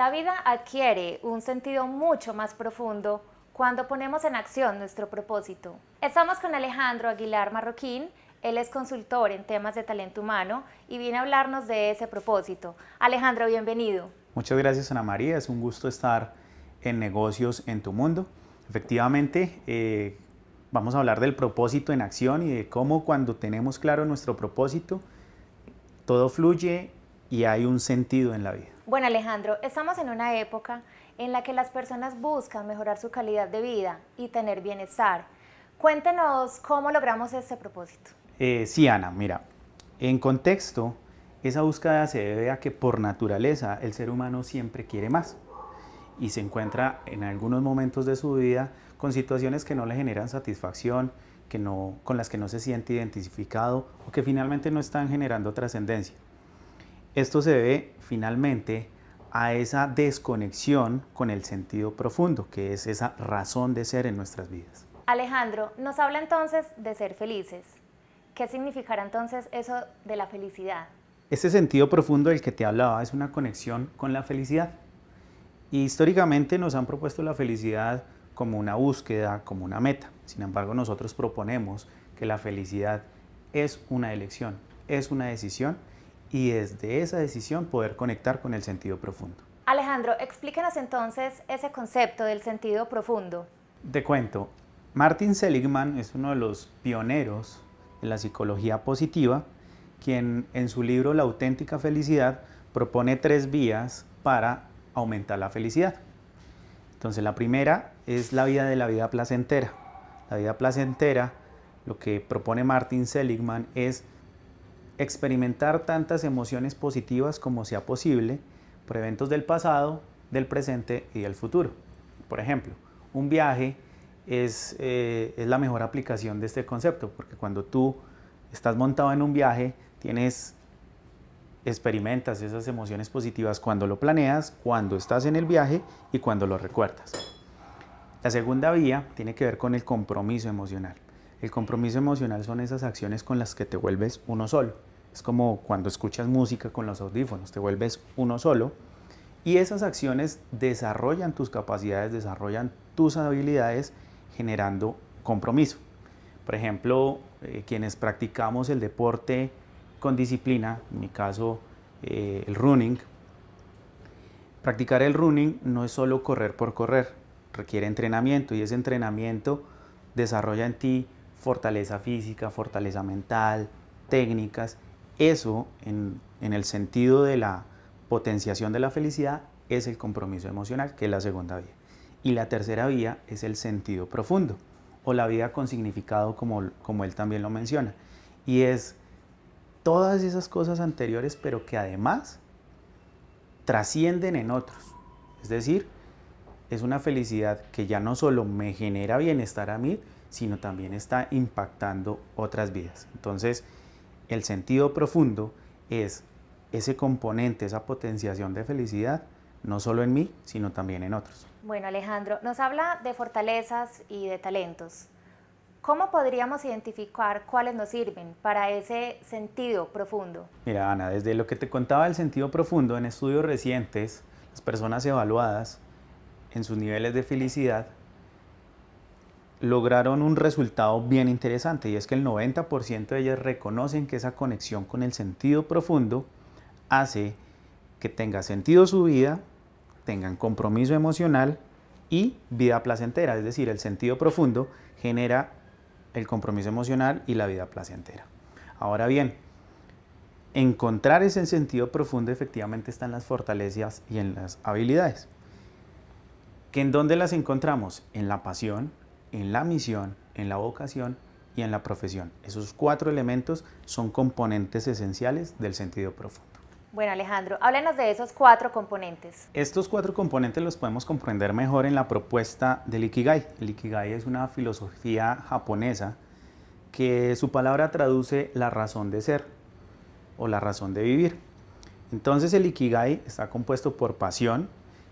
La vida adquiere un sentido mucho más profundo cuando ponemos en acción nuestro propósito. Estamos con Alejandro Aguilar Marroquín, él es consultor en temas de talento humano y viene a hablarnos de ese propósito. Alejandro, bienvenido. Muchas gracias Ana María, es un gusto estar en negocios en tu mundo. Efectivamente, eh, vamos a hablar del propósito en acción y de cómo cuando tenemos claro nuestro propósito, todo fluye y hay un sentido en la vida. Bueno, Alejandro, estamos en una época en la que las personas buscan mejorar su calidad de vida y tener bienestar. Cuéntenos cómo logramos ese propósito. Eh, sí, Ana, mira, en contexto, esa búsqueda se debe a que por naturaleza el ser humano siempre quiere más y se encuentra en algunos momentos de su vida con situaciones que no le generan satisfacción, que no, con las que no se siente identificado o que finalmente no están generando trascendencia. Esto se debe finalmente a esa desconexión con el sentido profundo, que es esa razón de ser en nuestras vidas. Alejandro, nos habla entonces de ser felices. ¿Qué significará entonces eso de la felicidad? Ese sentido profundo del que te hablaba es una conexión con la felicidad. Y históricamente nos han propuesto la felicidad como una búsqueda, como una meta. Sin embargo, nosotros proponemos que la felicidad es una elección, es una decisión y desde esa decisión poder conectar con el sentido profundo. Alejandro, explíquenos entonces ese concepto del sentido profundo. de cuento, Martin Seligman es uno de los pioneros de la psicología positiva, quien en su libro La auténtica felicidad propone tres vías para aumentar la felicidad. Entonces la primera es la vida de la vida placentera. La vida placentera, lo que propone Martin Seligman es experimentar tantas emociones positivas como sea posible por eventos del pasado, del presente y del futuro. Por ejemplo, un viaje eh, es, la mejor aplicación de este concepto, porque cuando tú estás montado en un viaje, tienes experimentas esas emociones positivas cuando lo planeas, cuando estás en el viaje y cuando lo recuerdas. La segunda vía tiene que ver con el compromiso emocional. El compromiso emocional son esas acciones con las que te vuelves uno solo. Es como cuando escuchas música con los audífonos, te vuelves uno solo. Y esas acciones desarrollan tus capacidades, desarrollan tus habilidades generando compromiso. Por ejemplo, eh, quienes practicamos el deporte con disciplina, en mi caso eh, el running, practicar el running no es solo correr por correr, requiere entrenamiento y ese entrenamiento desarrolla en ti fortaleza física, fortaleza mental, técnicas eso, en, el sentido de la potenciación de la felicidad, es el compromiso emocional, que es la segunda vía. Y la tercera vía es el sentido profundo, o la vida con significado, como, como él también lo menciona. Y es todas esas cosas anteriores, pero que además trascienden en otros. Es decir, es una felicidad que ya no solo me genera bienestar a mí, sino también está impactando otras vidas. Entonces, el sentido profundo es ese componente, esa potenciación de felicidad, no solo en mí, sino también en otros. Bueno, Alejandro, nos habla de fortalezas y de talentos. ¿Cómo podríamos identificar cuáles nos sirven para ese sentido profundo? Mira, Ana, desde lo que te contaba del sentido profundo, en estudios recientes, las personas evaluadas en sus niveles de felicidad lograron un resultado bien interesante y es que el 90% de ellas reconocen que esa conexión con el sentido profundo hace que tenga sentido su vida, tengan compromiso emocional y vida placentera, es decir, el sentido profundo genera el compromiso emocional y la vida placentera. Ahora bien, encontrar ese sentido profundo efectivamente está en las fortalezas y en las habilidades. ¿Que ¿En dónde las encontramos? En la pasión, en la misión, en la vocación y en la profesión. Esos cuatro elementos son componentes esenciales del sentido profundo. Bueno, Alejandro, háblenos de esos cuatro componentes. Estos cuatro componentes los podemos comprender mejor en la propuesta del Ikigai. El Ikigai es una filosofía japonesa que su palabra traduce la razón de ser o la razón de vivir. Entonces el Ikigai está compuesto por pasión,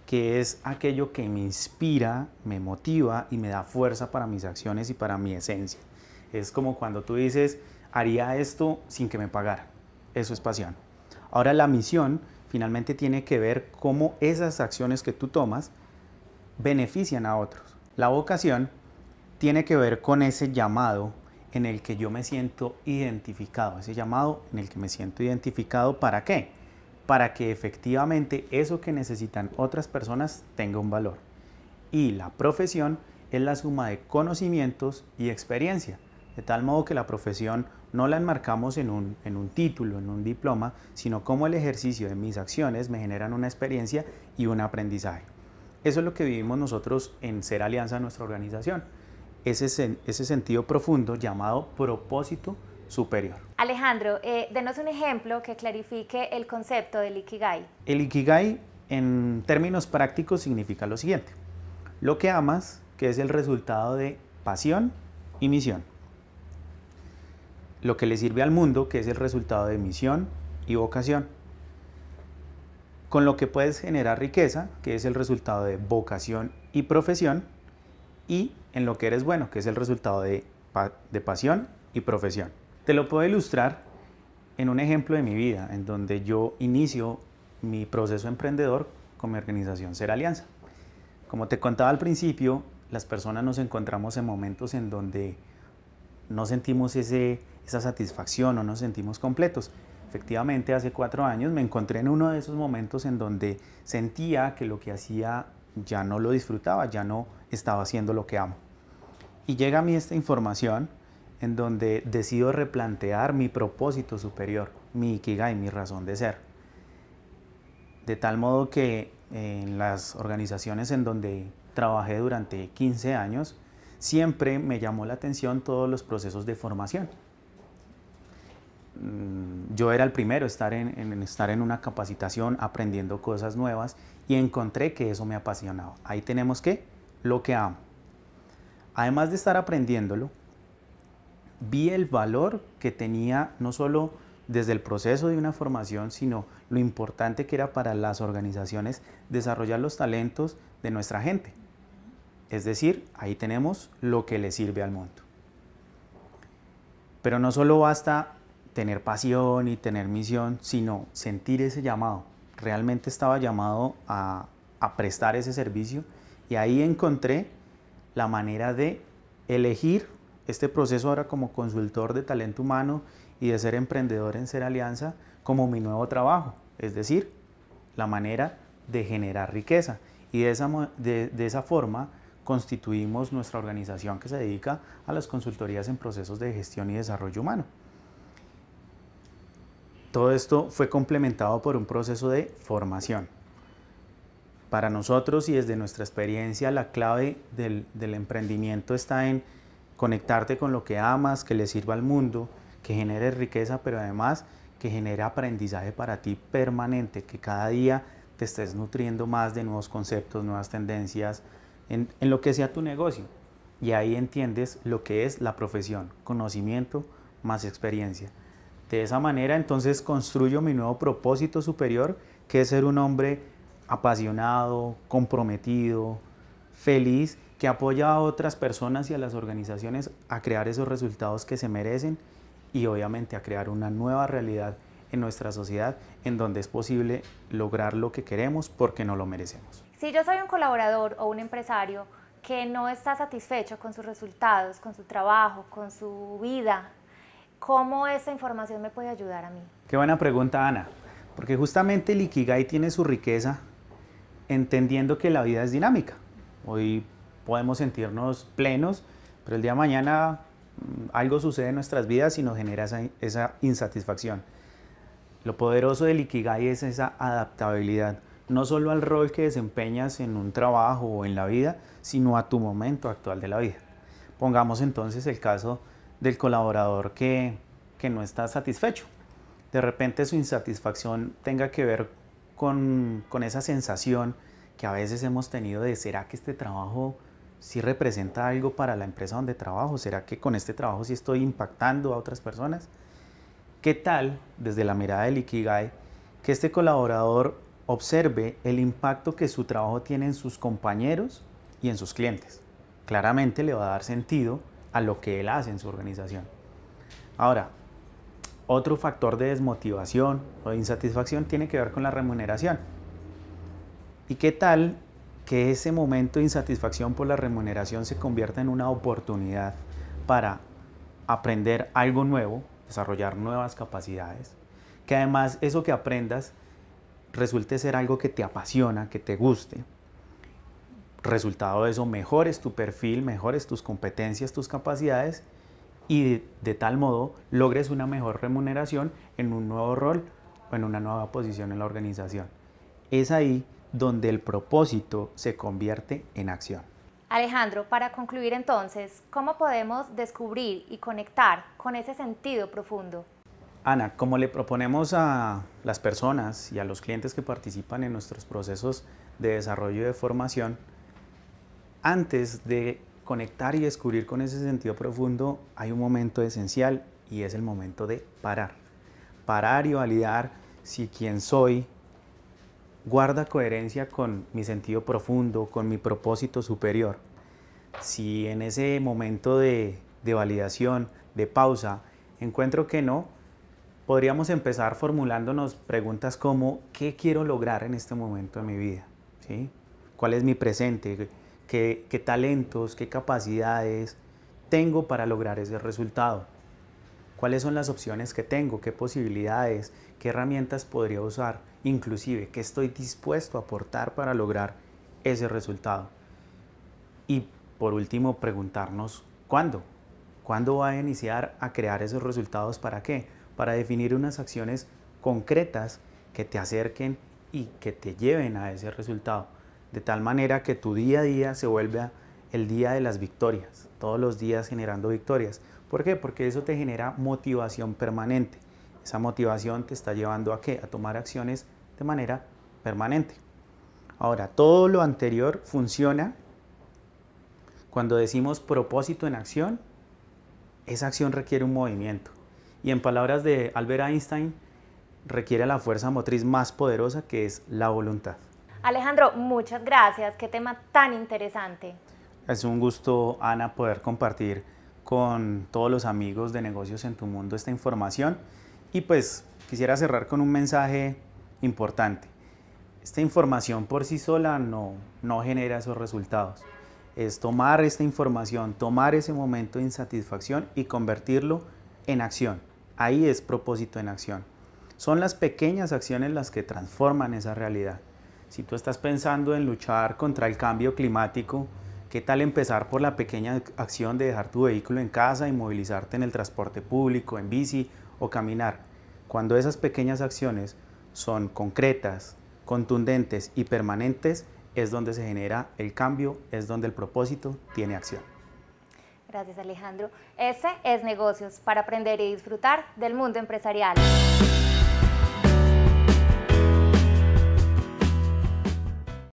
que es aquello que me inspira, me motiva y me da fuerza para mis acciones y para mi esencia. Es como cuando tú dices, haría esto sin que me pagara. Eso es pasión. Ahora la misión finalmente tiene que ver cómo esas acciones que tú tomas benefician a otros. La vocación tiene que ver con ese llamado en el que yo me siento identificado, ese llamado en el que me siento identificado para qué? para que efectivamente eso que necesitan otras personas tenga un valor. Y la profesión es la suma de conocimientos y experiencia, de tal modo que la profesión no la enmarcamos en un, título, en un diploma, sino como el ejercicio de mis acciones me generan una experiencia y un aprendizaje. Eso es lo que vivimos nosotros en Ser Alianza, nuestra organización. Ese, ese sentido profundo llamado propósito superior. Alejandro, eh, denos un ejemplo que clarifique el concepto del Ikigai. El Ikigai, en términos prácticos, significa lo siguiente. Lo que amas, que es el resultado de pasión y misión. Lo que le sirve al mundo, que es el resultado de misión y vocación. Con lo que puedes generar riqueza, que es el resultado de vocación y profesión. Y en lo que eres bueno, que es el resultado de pasión y profesión. Te lo puedo ilustrar en un ejemplo de mi vida, en donde yo inicio mi proceso emprendedor con mi organización Ser Alianza. Como te contaba al principio, las personas nos encontramos en momentos en donde no sentimos esa satisfacción o no nos sentimos completos. Efectivamente, hace cuatro años me encontré en uno de esos momentos en donde sentía que lo que hacía ya no lo disfrutaba, ya no estaba haciendo lo que amo. Y llega a mí esta información en donde decido replantear mi propósito superior, mi ikigai, mi razón de ser. De tal modo que en las organizaciones en donde trabajé durante 15 años, siempre me llamó la atención todos los procesos de formación. Mm, yo era el primero estar en, en estar en una capacitación aprendiendo cosas nuevas y encontré que eso me apasionaba. Ahí tenemos que lo que amo. Además de estar aprendiéndolo, vi el valor que tenía no solo desde el proceso de una formación, sino lo importante que era para las organizaciones desarrollar los talentos de nuestra gente. Es decir, ahí tenemos lo que le sirve al mundo. Pero no solo basta tener pasión y tener misión, sino sentir ese llamado. Realmente estaba llamado a, a prestar ese servicio y ahí encontré la manera de elegir este proceso ahora como consultor de talento humano y de ser emprendedor en Ser Alianza como mi nuevo trabajo, es decir, la manera de generar riqueza. Y de esa, forma constituimos nuestra organización que se dedica a las consultorías en procesos de gestión y desarrollo humano. Todo esto fue complementado por un proceso de formación. Para nosotros y desde nuestra experiencia, la clave del emprendimiento está en conectarte con lo que amas, que le sirva al mundo, que genere riqueza, pero además que genere aprendizaje para ti permanente, que cada día te estés nutriendo más de nuevos conceptos, nuevas tendencias, en, lo que sea tu negocio. Y ahí entiendes lo que es la profesión, conocimiento más experiencia. De esa manera entonces construyo mi nuevo propósito superior, que es ser un hombre apasionado, comprometido, feliz que apoya a otras personas y a las organizaciones a crear esos resultados que se merecen y obviamente a crear una nueva realidad en nuestra sociedad en donde es posible lograr lo que queremos porque no lo merecemos. Si yo soy un colaborador o un empresario que no está satisfecho con sus resultados, con su trabajo, con su vida, ¿cómo esa información me puede ayudar a mí? Qué buena pregunta, Ana, porque justamente el tiene su riqueza entendiendo que la vida es dinámica. Hoy podemos sentirnos plenos, pero el día de mañana mm, algo sucede en nuestras vidas y nos genera esa, esa insatisfacción. Lo poderoso del Ikigai es esa adaptabilidad, no solo al rol que desempeñas en un trabajo o en la vida, sino a tu momento actual de la vida. Pongamos entonces el caso del colaborador que, que no está satisfecho. De repente su insatisfacción tenga que ver con, con esa sensación que a veces hemos tenido de ¿será que este trabajo si representa algo para la empresa donde trabajo? ¿Será que con este trabajo sí estoy impactando a otras personas? ¿Qué tal, desde la mirada del Ikigai, que este colaborador observe el impacto que su trabajo tiene en sus compañeros y en sus clientes? Claramente le va a dar sentido a lo que él hace en su organización. Ahora, otro factor de desmotivación o insatisfacción tiene que ver con la remuneración. ¿Y qué tal que ese momento de insatisfacción por la remuneración se convierta en una oportunidad para aprender algo nuevo, desarrollar nuevas capacidades, que además eso que aprendas resulte ser algo que te apasiona, que te guste. Resultado de eso, mejores tu perfil, mejores tus competencias, tus capacidades y de, tal modo logres una mejor remuneración en un nuevo rol o en una nueva posición en la organización. Es ahí donde el propósito se convierte en acción. Alejandro, para concluir entonces, ¿cómo podemos descubrir y conectar con ese sentido profundo? Ana, como le proponemos a las personas y a los clientes que participan en nuestros procesos de desarrollo y de formación, antes de conectar y descubrir con ese sentido profundo, hay un momento esencial y es el momento de parar. Parar y validar si quien soy, guarda coherencia con mi sentido profundo, con mi propósito superior. Si en ese momento de, validación, de pausa, encuentro que no, podríamos empezar formulándonos preguntas como ¿qué quiero lograr en este momento de mi vida? ¿Cuál es mi presente? ¿Qué, ¿Qué talentos, qué capacidades tengo para lograr ese resultado? ¿Cuáles son las opciones que tengo? ¿Qué posibilidades? ¿Qué herramientas podría usar? inclusive qué estoy dispuesto a aportar para lograr ese resultado. Y por último, preguntarnos cuándo. ¿Cuándo va a iniciar a crear esos resultados? ¿Para qué? Para definir unas acciones concretas que te acerquen y que te lleven a ese resultado. De tal manera que tu día a día se vuelva el día de las victorias, todos los días generando victorias. ¿Por qué? Porque eso te genera motivación permanente. Esa motivación te está llevando a qué? A tomar acciones de manera permanente. Ahora, todo lo anterior funciona cuando decimos propósito en acción. Esa acción requiere un movimiento. Y en palabras de Albert Einstein, requiere la fuerza motriz más poderosa que es la voluntad. Alejandro, muchas gracias. Qué tema tan interesante. Es un gusto, Ana, poder compartir con todos los amigos de negocios en tu mundo esta información. Y pues quisiera cerrar con un mensaje importante. Esta información por sí sola no, no genera esos resultados. Es tomar esta información, tomar ese momento de insatisfacción y convertirlo en acción. Ahí es propósito en acción. Son las pequeñas acciones las que transforman esa realidad. Si tú estás pensando en luchar contra el cambio climático, ¿Qué tal empezar por la pequeña acción de dejar tu vehículo en casa y movilizarte en el transporte público, en bici o caminar? Cuando esas pequeñas acciones son concretas, contundentes y permanentes, es donde se genera el cambio, es donde el propósito tiene acción. Gracias Alejandro. Ese es Negocios para aprender y disfrutar del mundo empresarial.